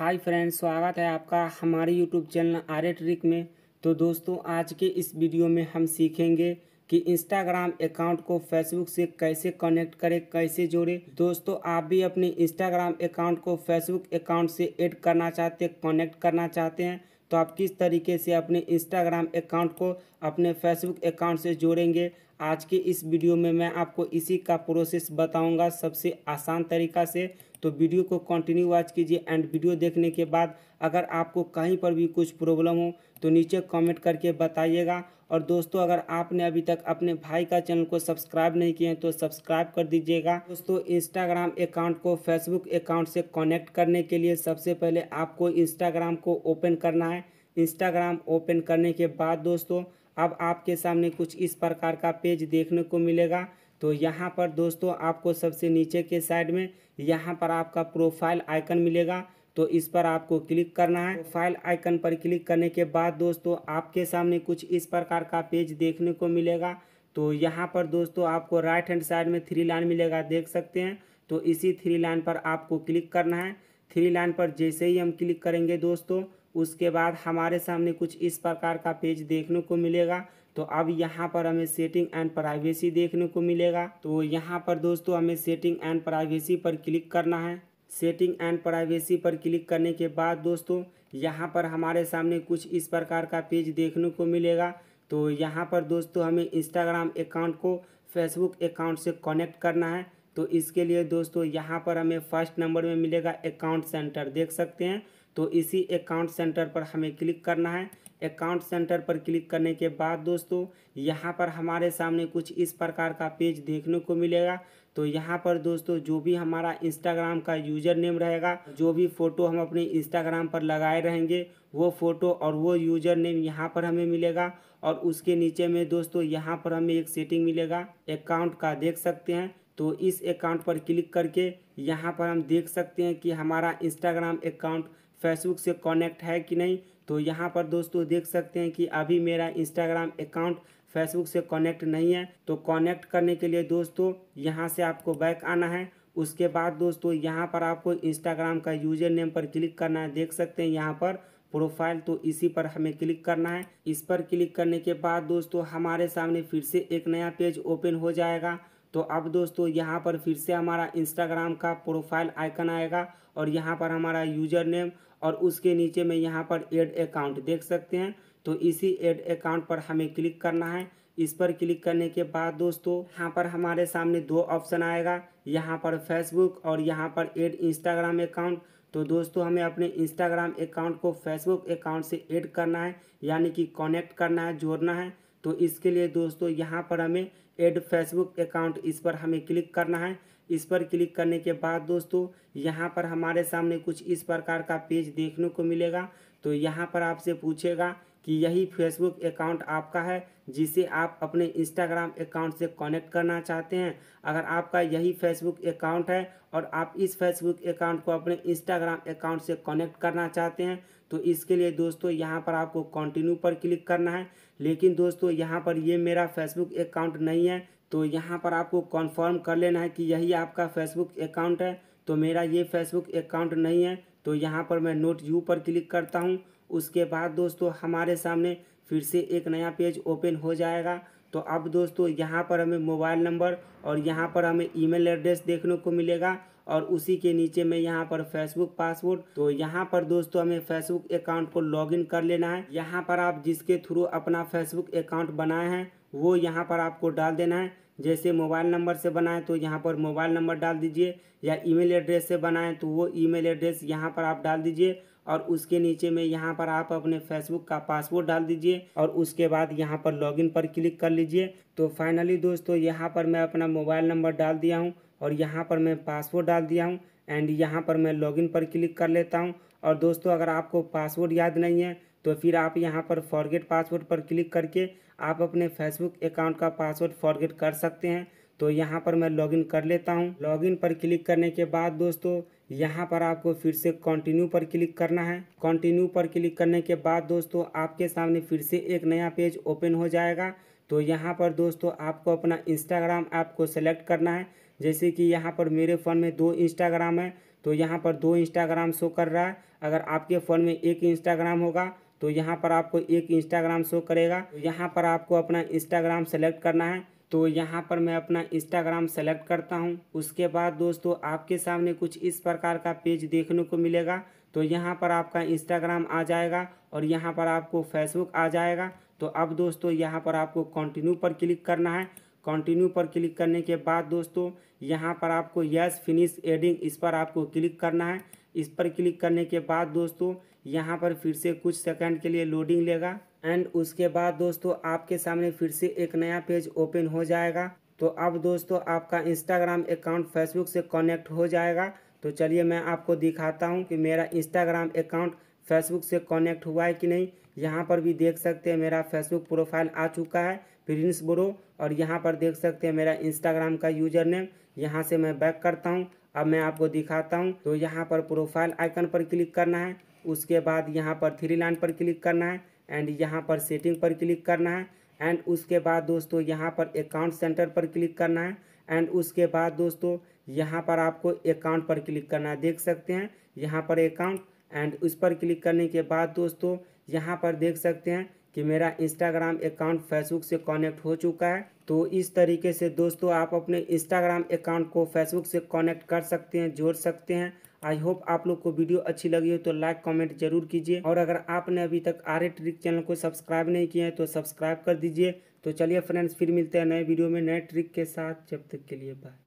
hi friends स्वागत है आपका हमारे यूट्यूब चैनल आर ट्रिक में तो दोस्तों आज के इस वीडियो में हम सीखेंगे कि इंस्टाग्राम अकाउंट को फेसबुक से कैसे कनेक्ट करें कैसे जोड़ें दोस्तों आप भी अपने इंस्टाग्राम अकाउंट को फेसबुक अकाउंट से ऐड करना चाहते हैं कनेक्ट करना चाहते हैं तो आप किस तरीके से अपने इंस्टाग्राम अकाउंट को अपने फेसबुक अकाउंट से जोड़ेंगे आज के इस वीडियो में मैं आपको इसी का प्रोसेस बताऊंगा सबसे आसान तरीका से तो वीडियो को कंटिन्यू वॉच कीजिए एंड वीडियो देखने के बाद अगर आपको कहीं पर भी कुछ प्रॉब्लम हो तो नीचे कमेंट करके बताइएगा और दोस्तों अगर आपने अभी तक अपने भाई का चैनल को सब्सक्राइब नहीं किया है तो सब्सक्राइब कर दीजिएगा दोस्तों इंस्टाग्राम अकाउंट को फेसबुक अकाउंट से कनेक्ट करने के लिए सबसे पहले आपको इंस्टाग्राम को ओपन करना है इंस्टाग्राम ओपन करने के बाद दोस्तों अब आपके सामने कुछ इस प्रकार का पेज देखने को मिलेगा तो यहाँ पर दोस्तों आपको सबसे नीचे के साइड में यहाँ पर आपका प्रोफाइल आइकन मिलेगा तो इस पर आपको क्लिक करना है प्रोफाइल आइकन पर क्लिक करने के बाद दोस्तों आपके सामने कुछ इस प्रकार का पेज देखने को मिलेगा तो यहाँ पर दोस्तों आपको राइट हैंड साइड में थ्री लाइन मिलेगा देख सकते हैं तो इसी थ्री लाइन पर आपको क्लिक करना है थ्री लाइन पर जैसे ही हम क्लिक करेंगे दोस्तों उसके बाद हमारे सामने कुछ इस प्रकार का पेज देखने को मिलेगा तो अब यहाँ पर हमें सेटिंग एंड प्राइवेसी देखने को मिलेगा तो यहाँ पर दोस्तों हमें सेटिंग एंड प्राइवेसी पर क्लिक करना है सेटिंग एंड प्राइवेसी पर क्लिक करने के बाद दोस्तों यहाँ पर हमारे सामने कुछ इस प्रकार का पेज देखने को मिलेगा तो यहाँ पर दोस्तों हमें इंस्टाग्राम अकाउंट को फेसबुक अकाउंट से कनेक्ट करना है तो इसके लिए दोस्तों यहाँ पर हमें फर्स्ट नंबर में मिलेगा अकाउंट सेंटर देख सकते हैं तो इसी अकाउंट सेंटर पर हमें क्लिक करना है अकाउंट सेंटर पर क्लिक करने के बाद दोस्तों यहाँ पर हमारे सामने कुछ इस प्रकार का पेज देखने को मिलेगा तो यहाँ पर दोस्तों जो भी हमारा इंस्टाग्राम का यूजर नेम रहेगा जो भी फ़ोटो हम अपने इंस्टाग्राम पर लगाए रहेंगे वो फ़ोटो और वो यूजर नेम यहाँ पर हमें मिलेगा और उसके नीचे में दोस्तों यहाँ पर हमें एक सेटिंग मिलेगा अकाउंट का देख सकते हैं तो इस अकाउंट पर क्लिक करके यहाँ पर हम देख सकते हैं कि हमारा इंस्टाग्राम अकाउंट फेसबुक से कनेक्ट है कि नहीं तो यहाँ पर दोस्तों देख सकते हैं कि अभी मेरा इंस्टाग्राम अकाउंट फेसबुक से कनेक्ट नहीं है तो कनेक्ट करने के लिए दोस्तों यहाँ से आपको बैक आना है उसके बाद दोस्तों यहाँ पर आपको इंस्टाग्राम का यूजर नेम पर क्लिक करना है देख सकते हैं यहाँ पर प्रोफाइल तो इसी पर हमें क्लिक करना है इस पर क्लिक करने के बाद दोस्तों हमारे सामने फिर से एक नया पेज ओपन हो जाएगा तो अब दोस्तों यहाँ पर फिर से हमारा इंस्टाग्राम का प्रोफाइल आइकन आएगा और यहाँ पर हमारा यूजर नेम और उसके नीचे में यहाँ पर एड अकाउंट देख सकते हैं तो इसी एड अकाउंट पर हमें क्लिक करना है इस पर क्लिक करने के बाद दोस्तों यहाँ पर हमारे सामने दो ऑप्शन आएगा यहाँ पर फेसबुक और यहाँ पर एड इंस्टाग्राम अकाउंट तो दोस्तों हमें अपने इंस्टाग्राम अकाउंट को फेसबुक अकाउंट से ऐड करना है यानी कि कनेक्ट करना है जोड़ना है तो इसके लिए दोस्तों यहाँ पर हमें एड फेसबुक अकाउंट इस पर हमें क्लिक करना है इस पर क्लिक करने के बाद दोस्तों यहाँ पर हमारे सामने कुछ इस प्रकार का पेज देखने को मिलेगा तो यहाँ पर आपसे पूछेगा कि यही फेसबुक अकाउंट आपका है जिसे आप अपने इंस्टाग्राम अकाउंट से कनेक्ट करना चाहते हैं अगर आपका यही फेसबुक अकाउंट है और आप इस फेसबुक अकाउंट को अपने इंस्टाग्राम अकाउंट से कनेक्ट करना चाहते हैं तो इसके लिए दोस्तों यहाँ पर आपको कंटिन्यू पर क्लिक करना है लेकिन दोस्तों यहाँ पर ये मेरा फेसबुक अकाउंट नहीं है तो यहाँ पर आपको कन्फर्म कर लेना है कि यही आपका फेसबुक अकाउंट है तो मेरा ये फेसबुक अकाउंट नहीं है तो यहाँ पर मैं नोट यू पर क्लिक करता हूँ उसके बाद दोस्तों हमारे सामने फिर से एक नया पेज ओपन हो जाएगा तो अब दोस्तों यहाँ पर हमें मोबाइल नंबर और यहाँ पर हमें ईमेल एड्रेस देखने को मिलेगा और उसी के नीचे में यहाँ पर फेसबुक पासवर्ड तो यहाँ पर दोस्तों हमें फेसबुक अकाउंट को लॉगिन कर लेना है यहाँ पर आप जिसके थ्रू अपना फेसबुक अकाउंट बनाए हैं वो यहाँ पर आपको डाल देना है जैसे मोबाइल नंबर से बनाएं तो यहाँ पर मोबाइल नंबर डाल दीजिए या ईमेल एड्रेस से बनाएं तो वो ईमेल एड्रेस यहाँ पर आप डाल दीजिए और उसके नीचे में यहाँ पर आप अपने फेसबुक का पासवर्ड डाल दीजिए और उसके बाद यहाँ पर लॉगिन पर क्लिक कर लीजिए तो फाइनली दोस्तों यहाँ पर मैं अपना मोबाइल नंबर डाल दिया हूँ और यहाँ पर मैं पासवर्ड डाल दिया हूँ एंड यहाँ पर मैं लॉगिन पर क्लिक कर लेता हूँ और दोस्तों अगर आपको पासवर्ड याद नहीं है तो फिर आप यहाँ पर फॉरगेट पासवर्ड पर क्लिक करके आप अपने फेसबुक अकाउंट का पासवर्ड फॉरगेट कर सकते हैं तो यहाँ पर मैं लॉगिन कर लेता हूँ लॉगिन पर क्लिक करने के बाद दोस्तों यहाँ पर आपको फिर से कंटिन्यू पर क्लिक करना है कंटिन्यू पर क्लिक करने के बाद दोस्तों आपके सामने फिर से एक नया पेज ओपन हो जाएगा तो यहाँ पर दोस्तों आपको अपना इंस्टाग्राम ऐप को सेलेक्ट करना है जैसे कि यहाँ पर मेरे फ़ोन में दो इंस्टाग्राम है तो यहाँ पर दो इंस्टाग्राम शो कर रहा है अगर आपके फ़ोन में एक इंस्टाग्राम होगा तो यहाँ पर आपको एक इंस्टाग्राम शो करेगा यहाँ पर आपको अपना इंस्टाग्राम सेलेक्ट करना है तो यहाँ पर मैं अपना इंस्टाग्राम सेलेक्ट करता हूँ उसके बाद दोस्तों आपके सामने कुछ इस प्रकार का पेज देखने को मिलेगा तो यहाँ पर आपका इंस्टाग्राम आ जाएगा और यहाँ पर आपको फेसबुक आ जाएगा तो अब दोस्तों यहाँ पर आपको कंटिन्यू पर क्लिक करना है कंटिन्यू पर क्लिक करने के बाद दोस्तों यहाँ पर आपको यस फिनिश एडिंग इस पर आपको क्लिक करना है इस पर क्लिक करने के बाद दोस्तों यहाँ पर फिर से कुछ सेकंड के लिए लोडिंग लेगा एंड उसके बाद दोस्तों आपके सामने फिर से एक नया पेज ओपन हो जाएगा तो अब दोस्तों आपका इंस्टाग्राम अकाउंट फेसबुक से कनेक्ट हो जाएगा तो चलिए मैं आपको दिखाता हूँ कि मेरा इंस्टाग्राम अकाउंट फेसबुक से कनेक्ट हुआ है कि नहीं यहाँ पर भी देख सकते हैं मेरा फेसबुक प्रोफाइल आ चुका है प्रिंस ब्रो और यहाँ पर देख सकते हैं मेरा इंस्टाग्राम का यूजर नेम यहाँ से मैं बैक करता हूँ अब मैं आपको दिखाता हूँ तो यहाँ पर प्रोफाइल आइकन पर क्लिक करना है उसके बाद यहाँ पर थ्री लाइन पर क्लिक करना है एंड यहाँ पर सेटिंग पर क्लिक करना है एंड उसके बाद दोस्तों यहाँ पर अकाउंट सेंटर पर क्लिक करना है एंड उसके बाद दोस्तों यहाँ पर आपको अकाउंट पर क्लिक करना है देख सकते हैं यहाँ पर अकाउंट एंड उस पर क्लिक करने के बाद दोस्तों यहाँ पर देख सकते हैं कि मेरा इंस्टाग्राम अकाउंट फेसबुक से कनेक्ट हो चुका है तो इस तरीके से दोस्तों आप अपने इंस्टाग्राम अकाउंट को फेसबुक से कनेक्ट कर सकते हैं जोड़ सकते हैं आई होप आप लोग को वीडियो अच्छी लगी हो तो लाइक कमेंट जरूर कीजिए और अगर आपने अभी तक आर ट्रिक चैनल को सब्सक्राइब नहीं किया है तो सब्सक्राइब कर दीजिए तो चलिए फ्रेंड्स फिर मिलते हैं नए वीडियो में नए ट्रिक के साथ जब तक के लिए बाय